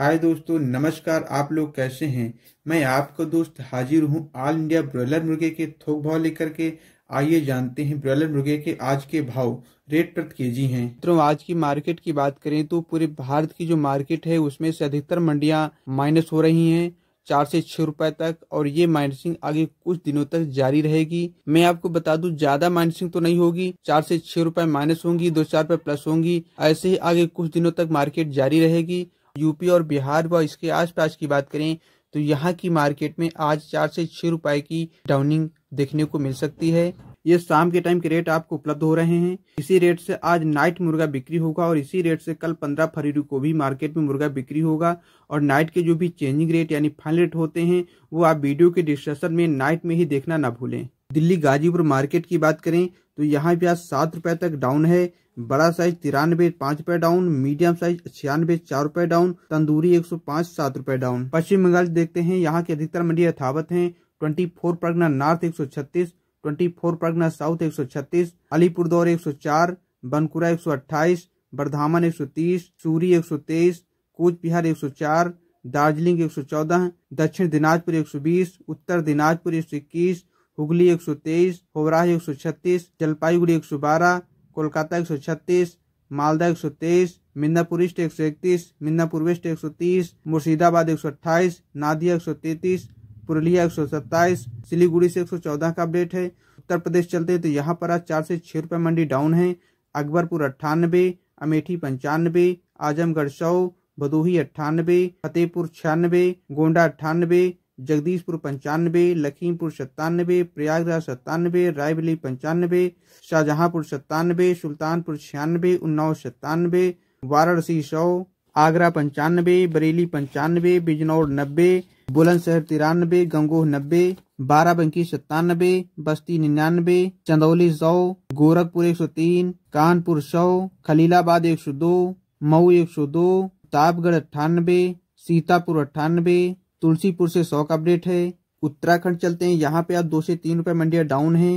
हाय दोस्तों नमस्कार आप लोग कैसे हैं मैं आपका दोस्त हाजिर हूं ऑल इंडिया ब्रॉयलर मुर्गे के थोक भाव लेकर के आइए जानते हैं ब्रॉयलर मुर्गे के आज के भाव रेट प्रति के जी है तो आज की मार्केट की बात करें तो पूरे भारत की जो मार्केट है उसमें से अधिकतर मंडियां माइनस हो रही हैं चार से छह रुपए तक और ये माइनसिंग आगे कुछ दिनों तक जारी रहेगी मैं आपको बता दूं ज्यादा माइनसिंग तो नहीं होगी चार से छह रुपए माइनस होंगी दो चार रुपए प्लस होंगी ऐसे ही आगे कुछ दिनों तक मार्केट जारी रहेगी यूपी और बिहार व इसके आसपास की बात करें तो यहाँ की मार्केट में आज चार से छह रुपए की डाउनिंग देखने को मिल सकती है ये शाम के टाइम के रेट आपको उपलब्ध हो रहे हैं इसी रेट से आज नाइट मुर्गा बिक्री होगा और इसी रेट से कल पंद्रह फरवरी को भी मार्केट में मुर्गा बिक्री होगा और नाइट के जो भी चेंजिंग रेट यानी फाइनल रेट होते हैं वो आप वीडियो के डिस्क्रिप्शन में नाइट में ही देखना ना भूलें दिल्ली गाजीपुर मार्केट की बात करें तो यहाँ भी आज सात रुपए तक डाउन है बड़ा साइज तिरानबे पाँच रुपए डाउन मीडियम साइज छियानवे चार रुपए डाउन तंदूरी एक सौ पाँच सात रुपए डाउन पश्चिम बंगाल देखते हैं यहाँ की अधिकतर मंडी अथावत है ट्वेंटी फोर परगना नॉर्थ एक सौ छत्तीस ट्वेंटी फोर परगना साउथ एक सौ छत्तीस अलीपुरदौर एक सौ चार बनकुरा एक सौ अट्ठाईस बर्धामन एक सौ तीस सूरी एक सौ तेईस कूच बिहार एक सौ चार दार्जिलिंग एक सौ चौदह दक्षिण दिनाजपुर एक सौ बीस उत्तर दिनाजपुर एक सौ इक्कीस हुगली 123, होवराह 136, जलपाईगुड़ी 112, कोलकाता 136, मालदा 123, मिन्नापुर ईस्ट एक मिन्नापुर वेस्ट 130, मुर्शिदाबाद 128, नादिया 133, पुरलिया 127, सिलीगुड़ी से 114 का अपडेट है उत्तर प्रदेश चलते हैं तो यहाँ पर आज चार से छह रुपये मंडी डाउन है अकबरपुर अट्ठानबे अमेठी पंचानबे आजमगढ़ सौ भदोही अट्ठानबे फतेहपुर छियानबे गोंडा अट्ठानबे जगदीशपुर पंचानवे लखीमपुर सत्तानबे प्रयागराज सत्तानबे रायबली पंचानवे शाहजहांपुर सत्तानबे सुल्तानपुर छियानवे उन्नाव सत्तानबे वाराणसी सौ आगरा पंचानवे बरेली पंचानबे बिजनौर नब्बे बुलंदशहर तिरानबे गंगोह नब्बे बाराबंकी सत्तानबे बस्ती निन्यानबे चंदौली सौ गोरखपुर एक सौ तीन कानपुर सौ खलीलाबाद एक सौ दो मऊ एक सौ दो तापगढ़ अट्ठानबे सीतापुर अट्ठानबे तुलसीपुर से सौ का अपडेट है उत्तराखंड चलते हैं यहाँ पे आप दो से तीन रुपए मंडिया डाउन है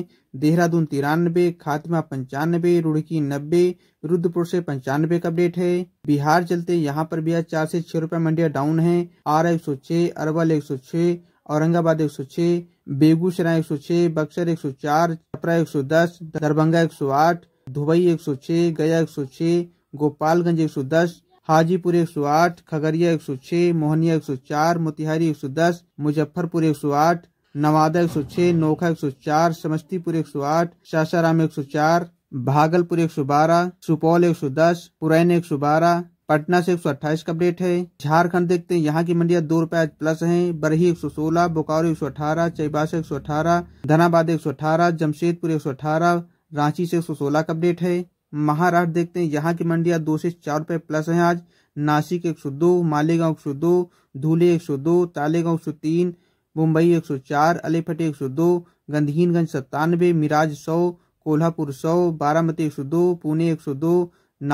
देहरादून तिरानबे खातमा पंचानबे रुड़की नब्बे रुद्रपुर से पंचानबे का अपडेट है बिहार चलते हैं यहाँ पर भी आज चार से छह रुपए मंडिया डाउन है आर एक सौ छह अरवल एक सौ छह औरंगाबाद एक सौ छह बेगूसराय एक सौ छह बक्सर एक सौ चार छपरा एक सौ दस दरभंगा एक सौ आठ दुबई एक सौ छह गया एक सौ छह गोपालगंज एक सौ दस हाजीपुर 108, खगड़िया 106, मोहनिया 104, मोतिहारी 110, मुजफ्फरपुर 108, नवादा 106, नोखा 104, समस्तीपुर 108, सासाराम 104, भागलपुर 112, सुपौल 110, पुरैन 112, पटना से 128 का अपडेट है झारखंड देखते हैं यहाँ की मंडिया दो रुपए प्लस हैं बरही 116, बोकारो एक सौ अठारह एक सौ अठारह धनाबाद अठारह जमशेदपुर एक सौ अठारह रांची से एक सौ सोलह का अपडेट है महाराष्ट्र देखते हैं यहाँ की मंडियां दो से चार रुपये प्लस हैं आज नासिक एक सौ दो मालेगांव एक सौ दो धूले एक सौ दो तालेगांव एक सौ तीन मुंबई एक सौ चार अलीफटे एक सौ दो गंधहीनगंज सत्तानवे मिराज सौ कोल्हापुर सौ बारामती एक सौ दो पुणे एक सौ दो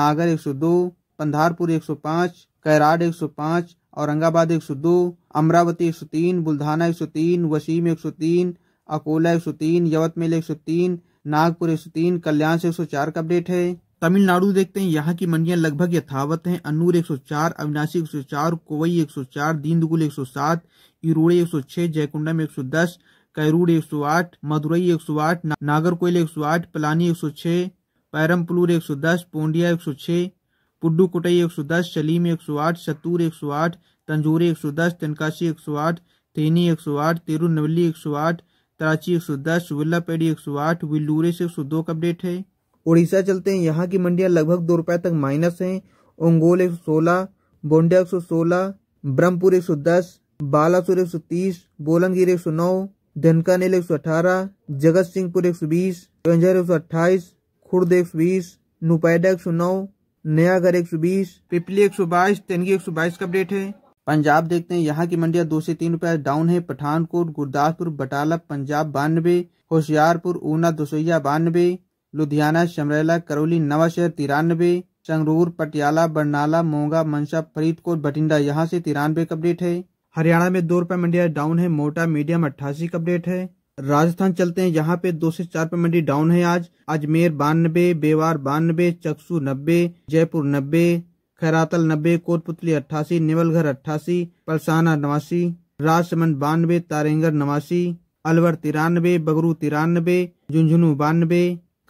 नागर एक सौ दो पंधारपुर एक सौ पाँच कैराड एक सौ पाँच औरंगाबाद एक सौ दो अमरावती एक सौ तीन बुल्धाना एक सौ तीन वसीम एक सौ तीन अकोला एक सौ तीन यवतमेल एक सौ तीन नागपुर एक कल्याण से एक का अपडेट है तमिलनाडु देखते हैं यहाँ की मंडियां लगभग यथावत हैं अनूर 104, अविनाशी 104, कोवई 104, दीनदुगुल 107, इरोड़े सौ जयकुंडा में 110, कैरूर आठ मदुरई 108, नागरकोयल 108, पलानी 106, पैरमपुलूर एक पोंडिया 106, पुड्डुकोटई एक शलीम 108, शतूर एक सौ 110, तनकाशी एक तेनी आठ तिरुनवली आठ कराची एक सौ दस वल्ला पेड़ी एक सौ आठ विलूरे से एक सौ दो का अपडेट है उड़ीसा चलते हैं यहाँ की मंडियाँ लगभग दो रुपए तक माइनस हैं ओंगोल एक सौ सोलह बोंडा एक सौ सोलह ब्रह्मपुर एक सौ दस बालासुर एक सौ तीस बोलंगीर एक सौ नौ धनकानेल एक सौ अठारह जगत सिंहपुर एक सौ बीस कंजर एक सौ अट्ठाईस खुर्द एक सौ बीस नुपैडा एक सौ नौ नयागढ़ एक सौ बीस पिपली एक सौ बाईस तेनगी एक सौ बाईस का अपडेट है पंजाब देखते हैं यहाँ की मंडियां दो से तीन रुपए डाउन है पठानकोट गुरदासपुर बटाला पंजाब बानवे होशियारपुर ऊना दुसोया बानवे लुधियाना शमरेला करौली नवाशहर तिरानवे संगरूर पटियाला बरनाला मोंगा मनसा फरीदकोट बठिंडा यहाँ से तिरानवे का अपडेट है हरियाणा में दो रुपए मंडिया डाउन है मोटा मीडियम अट्ठासी का अपडेट है राजस्थान चलते हैं यहाँ पे दो से चार रुपए मंडी डाउन है आज अजमेर बानबे बेवार बानबे चकसू नब्बे जयपुर नब्बे खैरातल नब्बे कोटपुतली अट्ठासी निवलघर अट्ठासी पलसाना नवासी राजसमंद बानवे तारेंगर नवासी अलवर तिरानबे बगरू तिरानबे झुंझुनू बानबे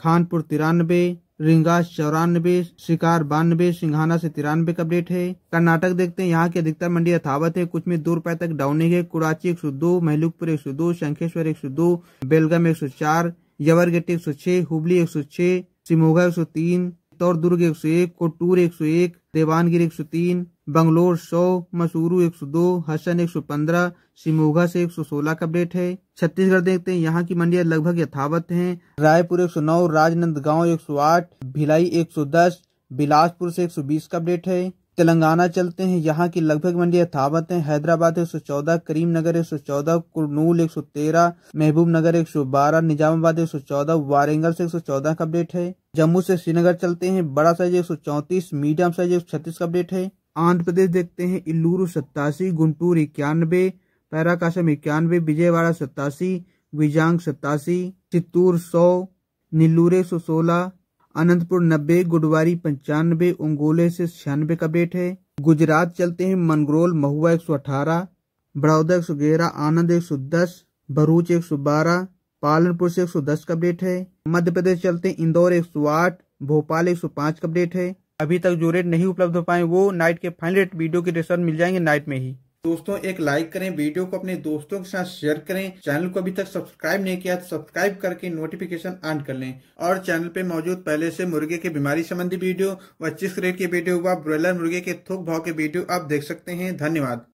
खानपुर तिरानबे रिंगास चौरानबे शिकार बानबे सिंघाना से तिरानवे का अपडेट है कर्नाटक देखते हैं यहाँ की अधिकतर मंडी यथावत है कुछ में दो रुपए तक डाउनिंग है कुराची एक सौ दो महलुकपुर एक सौ दो शंखेश्वर एक सौ दो बेलगम एक सौ चार यवरगेट एक सौ छह हुबली एक सौ छह सिमोगा एक सौ तीन दुर्ग एक सौ एक कोटूर एक सौ एक देवानगिर एक सौ तीन बंगलोर सौ मसूरू एक सौ दो हसन एक सौ पंद्रह शिमोगा से एक सौ सोलह का अपडेट है छत्तीसगढ़ देखते हैं यहाँ की मंडिया लगभग यथावत हैं रायपुर एक सौ नौ राजनंदगांव एक सौ आठ भिलाई एक सौ दस बिलासपुर से एक सौ बीस का अपडेट है तेलंगाना चलते हैं यहाँ की लगभग मंडियां थावत हैं हैदराबाद एक करीमनगर चौदह कुरनूल एक सौ तेरह महबूब नगर एक सौ बारह निजामाबाद एक सौ चौदह वारंगल से एक सौ चौदह का अपडेट है जम्मू से श्रीनगर चलते हैं बड़ा साइज एक सौ चौतीस मीडियम साइज एक सौ छत्तीस का अपडेट है आंध्र प्रदेश देखते हैं इल्लूरू सत्तासी गुंटूर इक्यानवे पैराकाशम इक्यानवे विजयवाड़ा सत्तासी विजांग सत्तासी चित्तूर सौ नीलूर एक सौ सोलह अनंतपुर नब्बे गुडवारी पंचानबे उंगोले से छियानबे का बेट है गुजरात चलते हैं मनग्रोल महुआ एक सौ अठारह बड़ौदा एक सौ ग्यारह आनंद एक सौ दस भरूच एक सौ बारह पालनपुर से एक सौ दस का बेट है मध्य प्रदेश चलते इंदौर एक सौ आठ भोपाल एक सौ पाँच का बेट है अभी तक जो रेट नहीं उपलब्ध हो पाए वो नाइट के फाइनल रेट वीडियो के रेसर मिल जाएंगे नाइट में ही दोस्तों एक लाइक करें वीडियो को अपने दोस्तों के साथ शेयर करें चैनल को अभी तक सब्सक्राइब नहीं किया तो सब्सक्राइब करके नोटिफिकेशन ऑन कर लें और चैनल पे मौजूद पहले से मुर्गे की बीमारी संबंधी वीडियो व चिस्क रेट के वीडियो व ब्रॉयलर मुर्गे के थोक भाव के वीडियो आप देख सकते हैं धन्यवाद